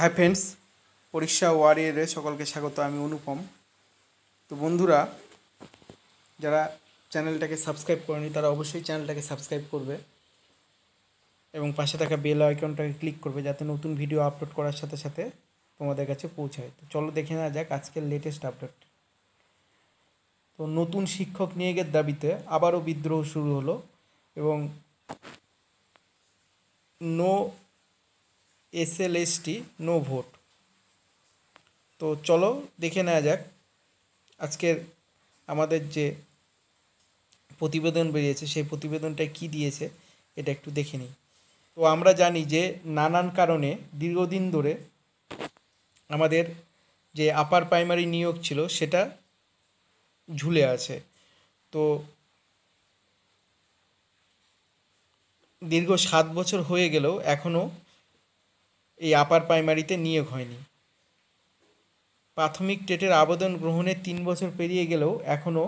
hi friends পরীক্ষা ওয়ারিয়ারে সকলকে স্বাগত আমি অনুপম তো বন্ধুরা যারা চ্যানেলটাকে সাবস্ক্রাইব করেনি তারা অবশ্যই চ্যানেলটাকে সাবস্ক্রাইব করবে এবং পাশে থাকা বেল আইকনটাকে ক্লিক করবে যাতে নতুন ভিডিও আপলোড করার সাথে সাথে তোমাদের কাছে পৌঁছায় তো চলো দেখে নেওয়া যাক আজকের লেটেস্ট আপডেট তো নতুন শিক্ষক নিয়োগের দাবিতে আবারও বিদ্রোহ শুরু হলো এবং নো এসএলএসটি নো ভোট তো চলো দেখে নেওয়া যাক আজকের আমাদের যে প্রতিবেদন বেরিয়েছে সেই প্রতিবেদনটা কি দিয়েছে এটা একটু দেখে নিই তো আমরা জানি যে নানান কারণে দীর্ঘদিন ধরে আমাদের যে আপার প্রাইমারি নিয়োগ ছিল সেটা ঝুলে আছে তো দীর্ঘ সাত বছর হয়ে গেলেও এখনও এই আপার প্রাইমারিতে নিয়োগ হয়নি প্রাথমিক টেটের আবেদন গ্রহণে তিন বছর পেরিয়ে গেলেও এখনও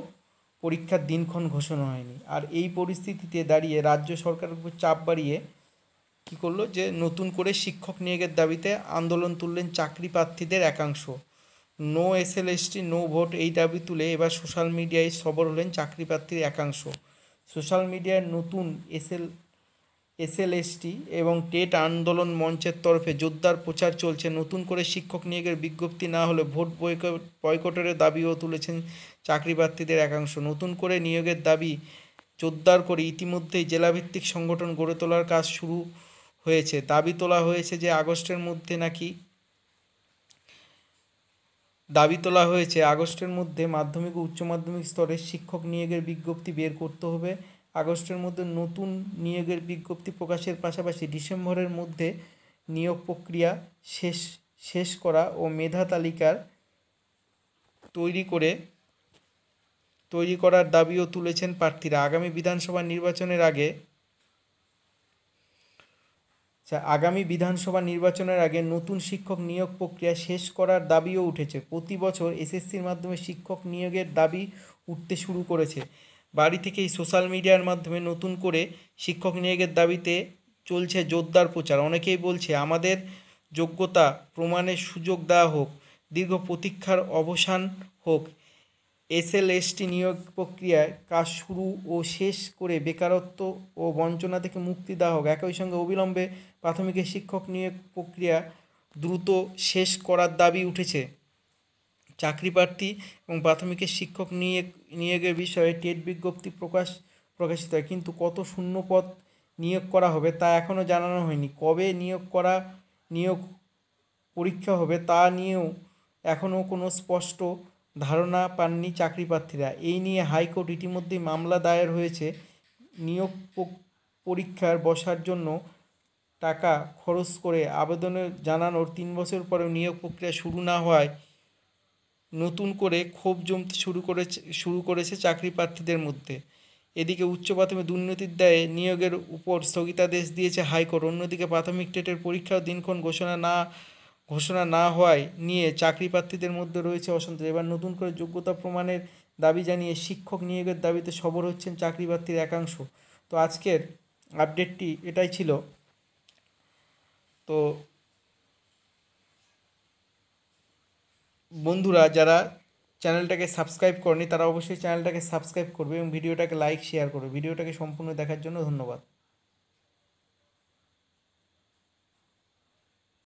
পরীক্ষার দিনক্ষণ ঘোষণা হয়নি আর এই পরিস্থিতিতে দাঁড়িয়ে রাজ্য সরকারের উপর চাপ বাড়িয়ে কি করলো যে নতুন করে শিক্ষক নিয়োগের দাবিতে আন্দোলন তুললেন চাকরি প্রার্থীদের একাংশ no S L ST no vote এই দাবি তুলে এবার সোশ্যাল মিডিয়ায় সবর হলেন চাকরি প্রার্থীর একাংশ সোশ্যাল মিডিয়ায় নতুন এস এল এসএলএসটি এবং টেট আন্দোলন মঞ্চের তরফে জোরদার প্রচার চলছে নতুন করে শিক্ষক নিয়োগের বিজ্ঞপ্তি না হলে ভোট বয়কট বয়কটের দাবিও তুলেছেন চাকরি একাংশ নতুন করে নিয়োগের দাবি জোরদার করে ইতিমধ্যেই জেলাভিত্তিক সংগঠন গড়ে তোলার কাজ শুরু হয়েছে দাবি তোলা হয়েছে যে আগস্টের মধ্যে নাকি দাবি তোলা হয়েছে আগস্টের মধ্যে মাধ্যমিক ও উচ্চ মাধ্যমিক স্তরে শিক্ষক নিয়োগের বিজ্ঞপ্তি বের করতে হবে আগস্টের মধ্যে নতুন নিয়োগের বিজ্ঞপ্তি প্রকাশের পাশাপাশি ডিসেম্বরের মধ্যে নিয়োগ প্রক্রিয়া শেষ শেষ করা ও মেধা তালিকার তৈরি করে তৈরি করার দাবিও তুলেছেন প্রার্থীরা আগামী বিধানসভা নির্বাচনের আগে আচ্ছা, আগামী বিধানসভা নির্বাচনের আগে নতুন শিক্ষক নিয়োগ প্রক্রিয়া শেষ করার দাবিও উঠেছে প্রতি বছর এসএসসির মাধ্যমে শিক্ষক নিয়োগের দাবি উঠতে শুরু করেছে বাড়ি থেকেই সোশ্যাল মিডিয়ার মাধ্যমে নতুন করে শিক্ষক নিয়োগের দাবিতে চলছে জোরদার প্রচার অনেকেই বলছে আমাদের যোগ্যতা প্রমাণের সুযোগ দেওয়া হোক দীর্ঘ প্রতীক্ষার অবসান হোক এসএলএসটি নিয়োগ প্রক্রিয়ায় কাজ শুরু ও শেষ করে বেকারত্ব ও বঞ্চনা থেকে মুক্তি দেওয়া হোক একই সঙ্গে অবিলম্বে প্রাথমিকের শিক্ষক নিয়োগ প্রক্রিয়া দ্রুত শেষ করার দাবি উঠেছে চাকরি প্রার্থী এবং প্রাথমিকের শিক্ষক নিয়ে নিয়োগের বিষয়ে টেট বিজ্ঞপ্তি প্রকাশ প্রকাশিত হয় কিন্তু কত শূন্য পদ নিয়োগ করা হবে তা এখনও জানানো হয়নি কবে নিয়োগ করা নিয়োগ পরীক্ষা হবে তা নিয়েও এখনও কোনো স্পষ্ট ধারণা পাননি চাকরি প্রার্থীরা এই নিয়ে হাইকোর্ট ইতিমধ্যেই মামলা দায়ের হয়েছে নিয়োগ পরীক্ষার বসার জন্য টাকা খরচ করে আবেদনের জানানোর তিন বছর পরেও নিয়োগ প্রক্রিয়া শুরু না হওয়ায় নতুন করে ক্ষোভ জমতে শুরু করেছে শুরু করেছে চাকরি প্রার্থীদের মধ্যে এদিকে উচ্চ প্রাথমিক দুর্নীতির দায়ে নিয়োগের উপর স্থগিতাদেশ দিয়েছে হাইকোর্ট অন্যদিকে প্রাথমিক টেটের পরীক্ষার দিনক্ষণ ঘোষণা না ঘোষণা না হওয়ায় নিয়ে চাকরি প্রার্থীদের মধ্যে রয়েছে অসন্তোষ এবার নতুন করে যোগ্যতা প্রমাণের দাবি জানিয়ে শিক্ষক নিয়োগের দাবিতে সবর হচ্ছেন চাকরি প্রার্থীর একাংশ তো আজকের আপডেটটি এটাই ছিল তো বন্ধুরা যারা চ্যানেলটাকে সাবস্ক্রাইব করেনি তারা অবশ্যই চ্যানেলটাকে সাবস্ক্রাইব করবে এবং ভিডিওটাকে লাইক শেয়ার করবে ভিডিওটাকে সম্পূর্ণ দেখার জন্য ধন্যবাদ